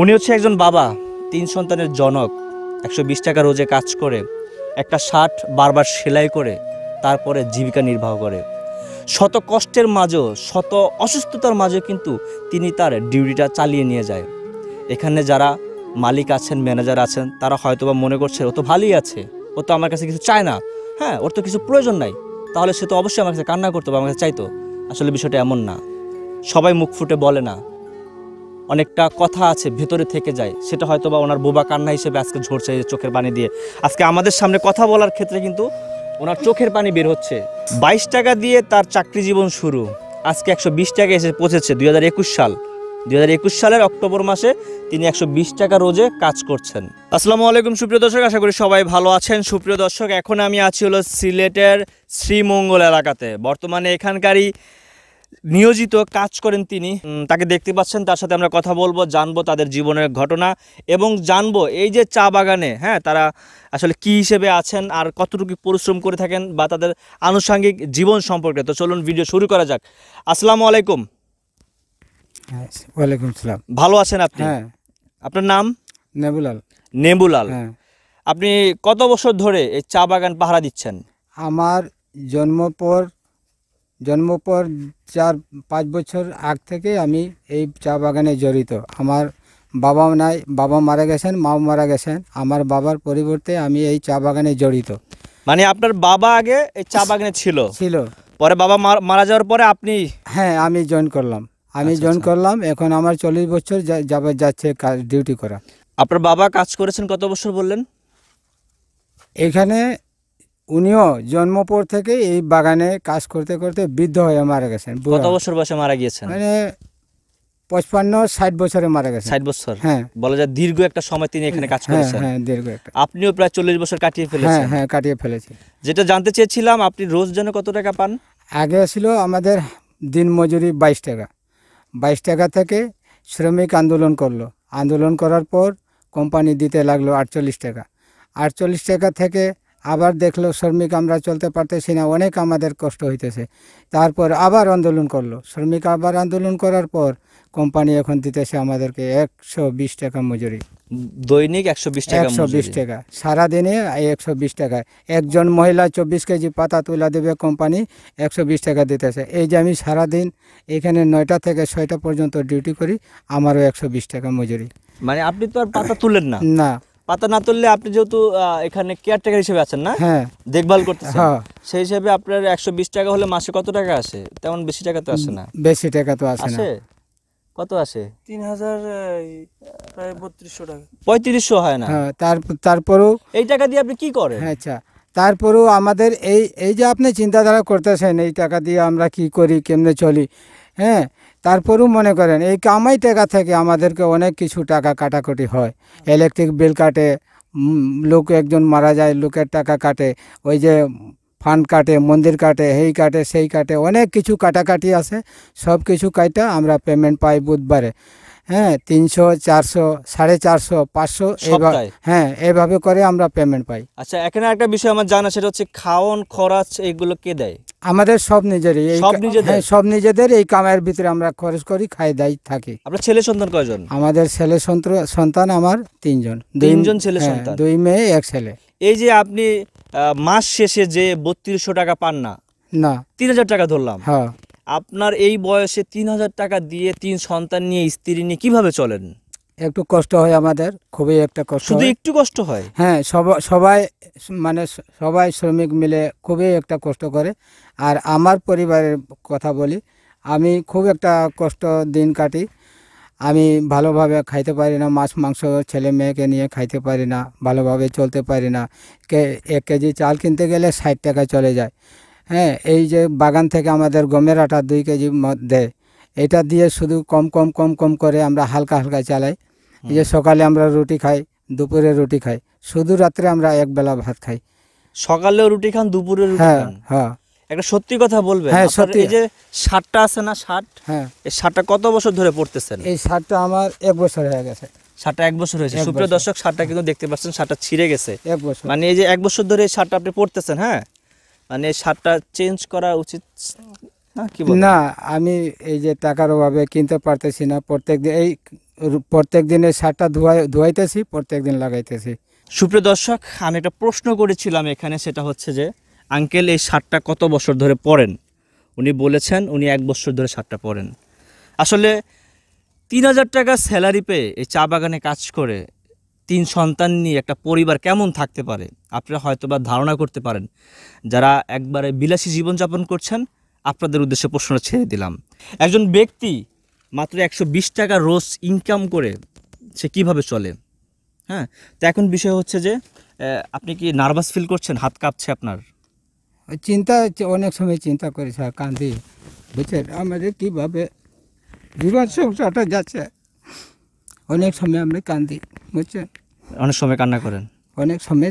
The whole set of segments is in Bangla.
উনি হচ্ছে একজন বাবা তিন সন্তানের জনক একশো বিশ টাকা রোজে কাজ করে একটা শার্ট বারবার সেলাই করে তারপরে জীবিকা নির্বাহ করে শত কষ্টের মাঝেও শত অসুস্থতার মাঝেও কিন্তু তিনি তার ডিউটিটা চালিয়ে নিয়ে যায় এখানে যারা মালিক আছেন ম্যানেজার আছেন তারা হয়তো বা মনে করছে ও তো ভালোই আছে ও তো আমার কাছে কিছু চায় না হ্যাঁ ওর তো কিছু প্রয়োজন নাই তাহলে সে তো অবশ্যই আমার কাছে কান্না করতো বা আমার কাছে চাইতো আসলে বিষয়টা এমন না সবাই মুখ ফুটে বলে না অনেকটা কথা আছে ভেতরে থেকে যায় সেটা হয়তো বা ওনার বোবা কান্না হিসেবে আজকে ঝরছে চোখের পানি দিয়ে আজকে আমাদের সামনে কথা বলার ক্ষেত্রে কিন্তু ওনার চোখের পানি বের হচ্ছে বাইশ টাকা দিয়ে তার চাকরি জীবন শুরু আজকে একশো বিশ টাকা এসে পৌঁছেছে দুই সাল দু সালের অক্টোবর মাসে তিনি একশো টাকা রোজে কাজ করছেন আসসালামু আলাইকুম সুপ্রিয় দর্শক আশা করি সবাই ভালো আছেন সুপ্রিয় দর্শক এখন আমি আছি হলো সিলেটের শ্রীমঙ্গল এলাকাতে বর্তমানে এখানকারই নিয়োজিত কাজ করেন তিনি তাকে দেখতে পাচ্ছেন তার সাথে আমরা কথা বলবো জানবো তাদের জীবনের ঘটনা এবং জানবো এই যে চা বাগানে হ্যাঁ তারা আসলে কি হিসেবে আছেন আর কতটুকু পরিশ্রম করে থাকেন বা তাদের আনুষঙ্গিক জীবন সম্পর্কে তো চলুন ভিডিও শুরু করা যাক আসসালামু আলাইকুম ওয়ালাইকুম সালাম ভালো আছেন আপনি হ্যাঁ আপনার নাম নেবুলাল নেবুলাল হ্যাঁ। আপনি কত বছর ধরে এই চা বাগান পাহারা দিচ্ছেন আমার জন্ম পর জন্ম পর চার পাঁচ বছর আগ থেকে আমি এই চা বাগানে জড়িত আমার বাবা নাই বাবা মারা গেছেন মাও মারা গেছেন আমার বাবার পরিবর্তে আমি এই চা বাগানে জড়িত মানে আপনার বাবা আগে এই চা বাগানে ছিল ছিল পরে বাবা মারা যাওয়ার পরে আপনি হ্যাঁ আমি জয়েন করলাম আমি আচ্ছা, জয়েন আচ্ছা। করলাম এখন আমার চল্লিশ বছর যাবে যাচ্ছে ডিউটি করা আপনার বাবা কাজ করেছেন কত বছর বললেন এখানে উনিও জন্মপর থেকে এই বাগানে কাজ করতে করতে বৃদ্ধ হয়ে মারা গেছেন কত বছর বয়সে মারা গিয়েছেন মানে পঁচপান্ন ষাট বছরে মারা গেছে ষাট বছর হ্যাঁ বলা যায় দীর্ঘ একটা সময় তিনি এখানে কাজ হ্যাঁ, করেছেন হ্যাঁ দীর্ঘ একটা আপনিও প্রায় চল্লিশ বছর কাটিয়ে হ্যাঁ, ফেলেছেন হ্যাঁ হ্যাঁ কাটিয়ে ফেলেছি যেটা জানতে চেয়েছিলাম আপনি রোজ যেন কত টাকা পান আগে ছিল আমাদের দিন মজুরি বাইশ টাকা বাইশ টাকা থেকে শ্রমিক আন্দোলন করলো আন্দোলন করার পর কোম্পানি দিতে লাগলো আটচল্লিশ টাকা আটচল্লিশ টাকা থেকে আবার দেখলো শ্রমিক আমরা চলতে পারতেছি না অনেক আমাদের কষ্ট হইতেছে তারপর আবার আন্দোলন করলো শ্রমিক আবার আন্দোলন করার পর কোম্পানি এখন দিতেছে আমাদেরকে একশো বিশ টাকা মজুরি দৈনিক একশো বিশ টাকা একশো বিশ টাকা সারাদিনে একশো বিশ টাকা একজন মহিলা চব্বিশ কেজি পাতা তুলা দেবে কোম্পানি একশো বিশ টাকা দিতেছে এই যে আমি সারাদিন এখানে নয়টা থেকে ছয়টা পর্যন্ত ডিউটি করি আমারও একশো বিশ টাকা মজুরি মানে আপনি তো আর পাতা তুলেন না না পাতা না তুললে আপনি যেহেতু এখানে কেয়ারটেকার হিসেবে আছেন না হ্যাঁ। দেখভাল করতেছেন হ্যাঁ। সেই হিসেবে আপনার একশো টাকা হলে মাসে কত টাকা আসে তেমন বেশি টাকা তো আসে না বেশি টাকা তো আসে কত আসে তিন হাজার প্রায় বত্রিশশো টাকা পঁয়ত্রিশশো হয় না হ্যাঁ, তারপরেও এই টাকা দিয়ে আপনি কি করেন আচ্ছা তারপরেও আমাদের এই এই যে আপনি চিন্তাধারা করতেছেন এই টাকা দিয়ে আমরা কি করি কেমনে চলি হ্যাঁ তারপরেও মনে করেন এই কামাই টাকা থেকে আমাদেরকে অনেক কিছু টাকা কাটাকুটি হয় ইলেকট্রিক বিল কাটে লোক একজন মারা যায় লোকের টাকা কাটে ওই যে ফান্ড কাটে মন্দির কাটে এই কাটে সেই কাটে অনেক কিছু কাটাকাটি আছে সব কিছু কাটা আমরা পেমেন্ট পাই বুধবারে হ্যাঁ তিনশো চারশো সাড়ে চারশো পাঁচশো হ্যাঁ এভাবে করে আমরা পেমেন্ট পাই আচ্ছা এখানে একটা বিষয় আমার জানা সেটা হচ্ছে খাওয়ন খরচ এগুলো কে দেয় আমাদের সব নিজেরই সব নিজেদের? হ্যাঁ, সব নিজেদের এই কামের ভিতরে আমরা খরচ করি খাই দাই থাকি আপনার ছেলে সন্তান কয়জন আমাদের ছেলে সন্তান আমার তিনজন দুই- তিনজন ছেলে হ্যাঁ, সন্তান। দুই মেয়ে এক ছেলে এই যে আপনি আহ, মাস শেষে যে বত্রিশশো টাকা পান না না তিন হাজার টাকা ধরলাম হ্যাঁ আপনার এই বয়সে তিন হাজার টাকা দিয়ে তিন সন্তান নিয়ে স্ত্রী নিয়ে কিভাবে চলেন একটু কষ্ট হয় আমাদের খুবই একটা কষ্ট শুধু একটু কষ্ট হয় হ্যাঁ সবাই মানে সবাই শ্রমিক মিলে খুবই একটা কষ্ট করে আর আমার পরিবারের কথা বলি আমি খুব একটা কষ্ট দিন কাটি আমি ভালোভাবে খাইতে পারি না মাছ মাংস ছেলে মেয়েকে নিয়ে খাইতে পারি না ভালোভাবে চলতে পারি না কে এক কেজি চাল কিনতে গেলে ষাট টাকা চলে যায় হ্যাঁ এই যে বাগান থেকে আমাদের গমের আটা দুই কেজি দেয় এটা দিয়ে শুধু কম কম কম কম করে আমরা হালকা হালকা চালাই এই যে সকালে আমরা রুটি খাই দুপুরে রুটি খাই শুধু রাত্রে আমরা একবেলা ভাত খাই সকালেও রুটি খান দুপুরে রুটি হ্যাঁ হ্যাঁ একটা সত্যি কথা বলবে হ্যাঁ সত্যি এই যে শার্টটা আছে না শার্ট হ্যাঁ এই শার্টটা কত বছর ধরে পড়তেছেন এই শার্টটা আমার এক বছর হয়ে গেছে শার্টটা এক বছর হয়েছে সুপ্রিয় দর্শক শার্টটা কিন্তু দেখতে পাচ্ছেন শার্টটা ছিঁড়ে গেছে এক বছর মানে এই যে এক বছর ধরে এই শার্টটা আপনি পড়তেছেন হ্যাঁ মানে শার্টটা চেঞ্জ করা উচিত না আমি এই যে টাকার অভাবে কিনতে পারতেছি না প্রত্যেক দিন এই প্রত্যেক দিনের সারটা ধোয়াই ধোয়াইতেছি প্রত্যেক দিন লাগাইতেছি সুপ্রিয় দর্শক আমি একটা প্রশ্ন করেছিলাম এখানে সেটা হচ্ছে যে আঙ্কেল এই সারটা কত বছর ধরে পড়েন উনি বলেছেন উনি এক বছর ধরে সারটা পড়েন আসলে তিন হাজার টাকা স্যালারি পেয়ে এই চা বাগানে কাজ করে তিন সন্তান নিয়ে একটা পরিবার কেমন থাকতে পারে আপনারা হয়তো বা ধারণা করতে পারেন যারা একবারে বিলাসী জীবনযাপন করছেন আপনাদের উদ্দেশ্যে প্রশ্ন ছেড়ে দিলাম একজন ব্যক্তি মাত্র একশো টাকা রোজ ইনকাম করে সে কিভাবে চলে হ্যাঁ তো এখন বিষয় হচ্ছে যে আপনি কি নার্ভাস ফিল করছেন হাত কাঁপছে আপনার চিন্তা অনেক সময় চিন্তা করি স্যার কান্দি বুঝছেন আমাদের কীভাবে জীবন সংসারটা যাচ্ছে অনেক সময় আমি কান্দি বুঝছেন অনেক সময় কান্না করেন অনেক সময়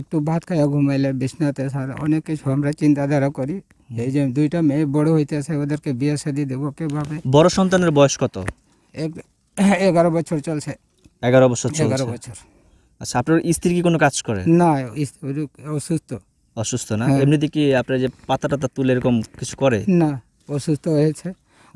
একটু ভাত খাইয়া ঘুমাইলে বিছনাতে স্যার অনেক কিছু আমরা চিন্তাধারা করি এই যে দুইটা মেয়ে বড় হইতেছে ওদেরকে বিয়ে শাদি দেবো ভাবে বড় সন্তানের বয়স কত হ্যাঁ, এগারো বছর চলছে এগারো বছর এগারো বছর আচ্ছা আপনার স্ত্রী কি কোনো কাজ করে না অসুস্থ অসুস্থ না হ্যাঁ। এমনিতে কি আপনার যে পাতা টাতা তুলে এরকম কিছু করে না অসুস্থ হয়েছে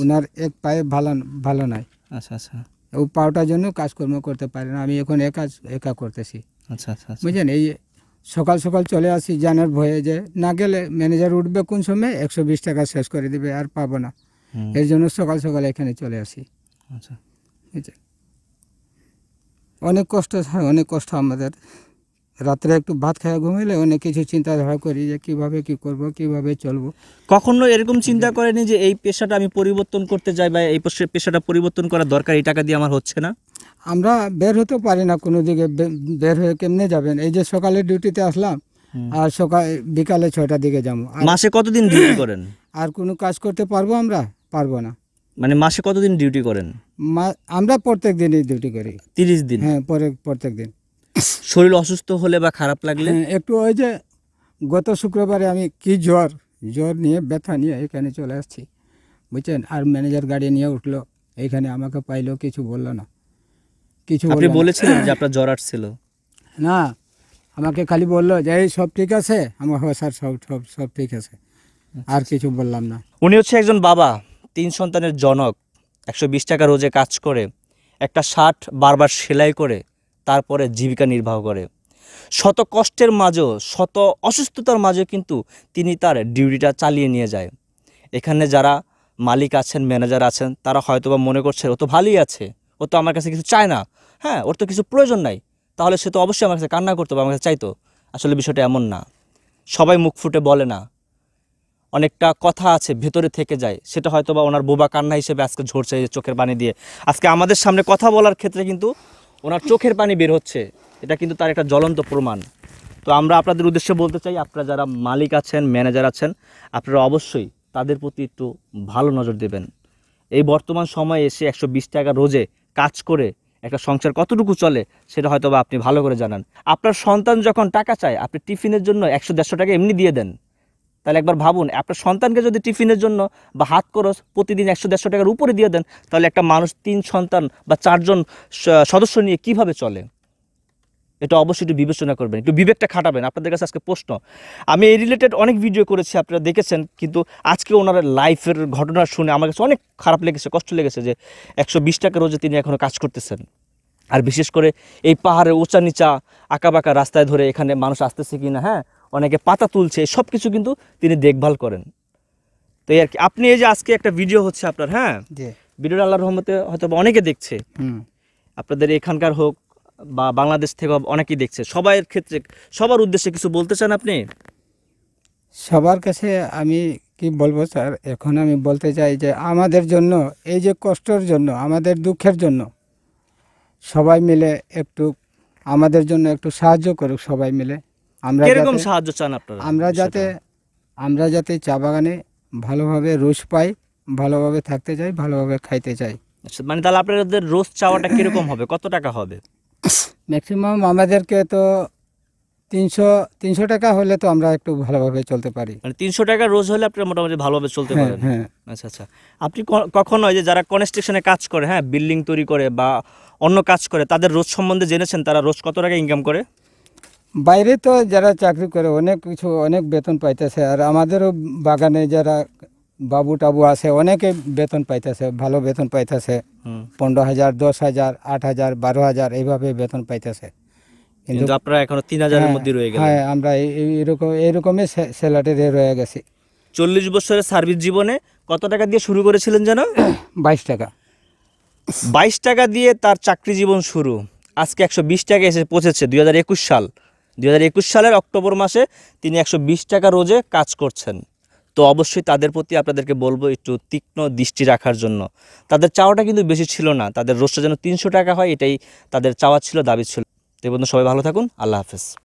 ওনার আচ্ছা। এক পায়ে ভালো ভালো নাই আচ্ছা আচ্ছা ও পাওটার জন্য কাজকর্ম করতে পারে না আমি এখন একা একা করতেছি আচ্ছা আচ্ছা, আচ্ছা। বুঝলেন এই সকাল সকাল চলে আসি জানার ভয়ে যে না গেলে ম্যানেজার উঠবে কোন সময় একশো বিশ টাকা শেষ করে দেবে আর পাবো না এর জন্য সকাল সকাল এখানে চলে আসি আচ্ছা অনেক কষ্ট হয় অনেক কষ্ট আমাদের রাত্রে একটু ভাত খাওয়া ঘুমিলে অনেক কিছু চিন্তাধারা করি যে কীভাবে কি করব কিভাবে চলবো কখনো এরকম চিন্তা করেনি যে এই পেশাটা আমি পরিবর্তন করতে চাই বা এই পেশাটা পরিবর্তন করা দরকার এই টাকা দিয়ে আমার হচ্ছে না আমরা বের হতে পারি না কোনো দিকে বের হয়ে কেমনে যাবেন এই যে সকালে ডিউটিতে আসলাম আর সকাল বিকালে ছয়টার দিকে যাবো মাসে কতদিন ডিউটি করেন আর কোনো কাজ করতে পারবো আমরা পারবো না মানে মাসে কতদিন ডিউটি করেন আমরা প্রত্যেক দিনই ডিউটি করি তিরিশ দিন হ্যাঁ প্রত্যেক দিন শরীর অসুস্থ হলে বা খারাপ লাগলে হ্যাঁ, একটু ওই যে গত শুক্রবারে আমি কি জ্বর জ্বর নিয়ে ব্যথা নিয়ে এখানে চলে আসছি বুঝছেন আর ম্যানেজার গাড়ি নিয়ে উঠলো এইখানে আমাকে পাইলো কিছু বললো না কিছু আপনি বলেছিলেন যে আপনার জ্বর আসছিল না আমাকে খালি বললো যে এই সব ঠিক আছে আমার হ্যাঁ স্যার সব সব সব ঠিক আছে আচ্ছা, আর আচ্ছা। কিছু বললাম না উনি হচ্ছে একজন বাবা তিন সন্তানের জনক একশো বিশ টাকা রোজে কাজ করে একটা শার্ট বারবার সেলাই করে তারপরে জীবিকা নির্বাহ করে শত কষ্টের মাঝেও শত অসুস্থতার মাঝেও কিন্তু তিনি তার ডিউটিটা চালিয়ে নিয়ে যায় এখানে যারা মালিক আছেন ম্যানেজার আছেন তারা হয়তো বা মনে করছে ও তো ভালোই আছে ও তো আমার কাছে কিছু চায় না হ্যাঁ ওর তো কিছু প্রয়োজন নাই তাহলে সে তো অবশ্যই আমার কাছে কান্না করতো বা আমার কাছে চাইতো আসলে বিষয়টা এমন না সবাই মুখ ফুটে বলে না অনেকটা কথা আছে ভেতরে থেকে যায় সেটা হয়তো বা ওনার বোবা কান্না হিসেবে আজকে ঝরছে চোখের পানি দিয়ে আজকে আমাদের সামনে কথা বলার ক্ষেত্রে কিন্তু ওনার চোখের পানি বের হচ্ছে এটা কিন্তু তার একটা জ্বলন্ত প্রমাণ তো আমরা আপনাদের উদ্দেশ্যে বলতে চাই আপনারা যারা মালিক আছেন ম্যানেজার আছেন আপনারা অবশ্যই তাদের প্রতি একটু ভালো নজর দেবেন এই বর্তমান সময়ে এসে একশো টাকা রোজে কাজ করে একটা সংসার কতটুকু চলে সেটা হয়তো আপনি ভালো করে জানান আপনার সন্তান যখন টাকা চায় আপনি টিফিনের জন্য একশো দেড়শো টাকা এমনি দিয়ে দেন তাহলে একবার ভাবুন আপনার সন্তানকে যদি টিফিনের জন্য বা হাত খরচ প্রতিদিন একশো দেড়শো টাকার উপরে দিয়ে দেন তাহলে একটা মানুষ তিন সন্তান বা চারজন সদস্য নিয়ে কিভাবে চলে এটা অবশ্যই একটু বিবেচনা করবেন একটু বিবেকটা খাটাবেন আপনাদের কাছে আজকে প্রশ্ন আমি এই রিলেটেড অনেক ভিডিও করেছি আপনারা দেখেছেন কিন্তু আজকে ওনার লাইফের ঘটনা শুনে আমার কাছে অনেক খারাপ লেগেছে কষ্ট লেগেছে যে একশো বিশ টাকা রোজে তিনি এখনও কাজ করতেছেন আর বিশেষ করে এই পাহাড়ে উঁচা নিচা আঁকাবাঁকা রাস্তায় ধরে এখানে মানুষ আসতেছে কি না হ্যাঁ অনেকে পাতা তুলছে সব কিছু কিন্তু তিনি দেখভাল করেন তো এই আর কি আপনি এই যে আজকে একটা ভিডিও হচ্ছে আপনার হ্যাঁ ভিডিও আল্লাহ রহমতে হয়তো অনেকে দেখছে আপনাদের এখানকার হোক বা বাংলাদেশ থেকে অনেকেই দেখছে সবাইয়ের ক্ষেত্রে সবার উদ্দেশ্যে কিছু বলতে চান আপনি সবার কাছে আমি কি বলবো স্যার এখন আমি বলতে চাই যে আমাদের জন্য এই যে কষ্টর জন্য আমাদের দুঃখের জন্য সবাই মিলে একটু আমাদের জন্য একটু সাহায্য করুক সবাই মিলে আমরা কিরকম সাহায্য চান আপনারা আমরা যাতে আমরা যাতে চা বাগানে ভালোভাবে রোজ পাই ভালোভাবে থাকতে চাই ভালোভাবে খাইতে চাই আচ্ছা, মানে তাহলে আপনাদের রোজ চাওয়াটা কিরকম হবে কত টাকা হবে ম্যাক্সিমাম আমাদেরকে তো তিনশো তিনশো টাকা হলে তো আমরা একটু ভালোভাবে চলতে পারি মানে তিনশো টাকা রোজ হলে আপনি মোটামুটি ভালোভাবে চলতে হ্যাঁ, পারেন হ্যাঁ আচ্ছা আচ্ছা আপনি কখন হয় যে যারা কনস্ট্রাকশনে কাজ করে হ্যাঁ বিল্ডিং তৈরি করে বা অন্য কাজ করে তাদের রোজ সম্বন্ধে জেনেছেন তারা রোজ কত টাকা ইনকাম করে বাইরে তো যারা চাকরি করে অনেক কিছু অনেক বেতন পাইতেছে আর আমাদেরও বাগানে যারা বাবু টাবু আছে অনেকে বেতন পাইতেছে ভালো বেতন পাইতেছে পনেরো হাজার দশ হাজার আট হাজার বারো হাজার এইভাবে বেতন পাইতেছে কিন্তু আপনারা এখনো তিন হাজারের হ্যাঁ, মধ্যে রয়ে গেছে হ্যাঁ আমরা এইরকম এইরকমই স্যালারি রয়ে গেছি চল্লিশ বছরের সার্ভিস জীবনে কত টাকা দিয়ে শুরু করেছিলেন যেন বাইশ টাকা বাইশ টাকা দিয়ে তার চাকরি জীবন শুরু আজকে একশো বিশ টাকা এসে পৌঁছেছে দুই সাল দু সালের অক্টোবর মাসে তিনি একশো টাকা রোজে কাজ করছেন তো অবশ্যই তাদের প্রতি আপনাদেরকে বলবো একটু তীক্ষ্ণ দৃষ্টি রাখার জন্য তাদের চাওয়াটা কিন্তু বেশি ছিল না তাদের রোজটা যেন তিনশো টাকা হয় এটাই তাদের চাওয়া ছিল দাবি ছিল তো বন্ধু সবাই ভালো থাকুন আল্লাহ হাফেজ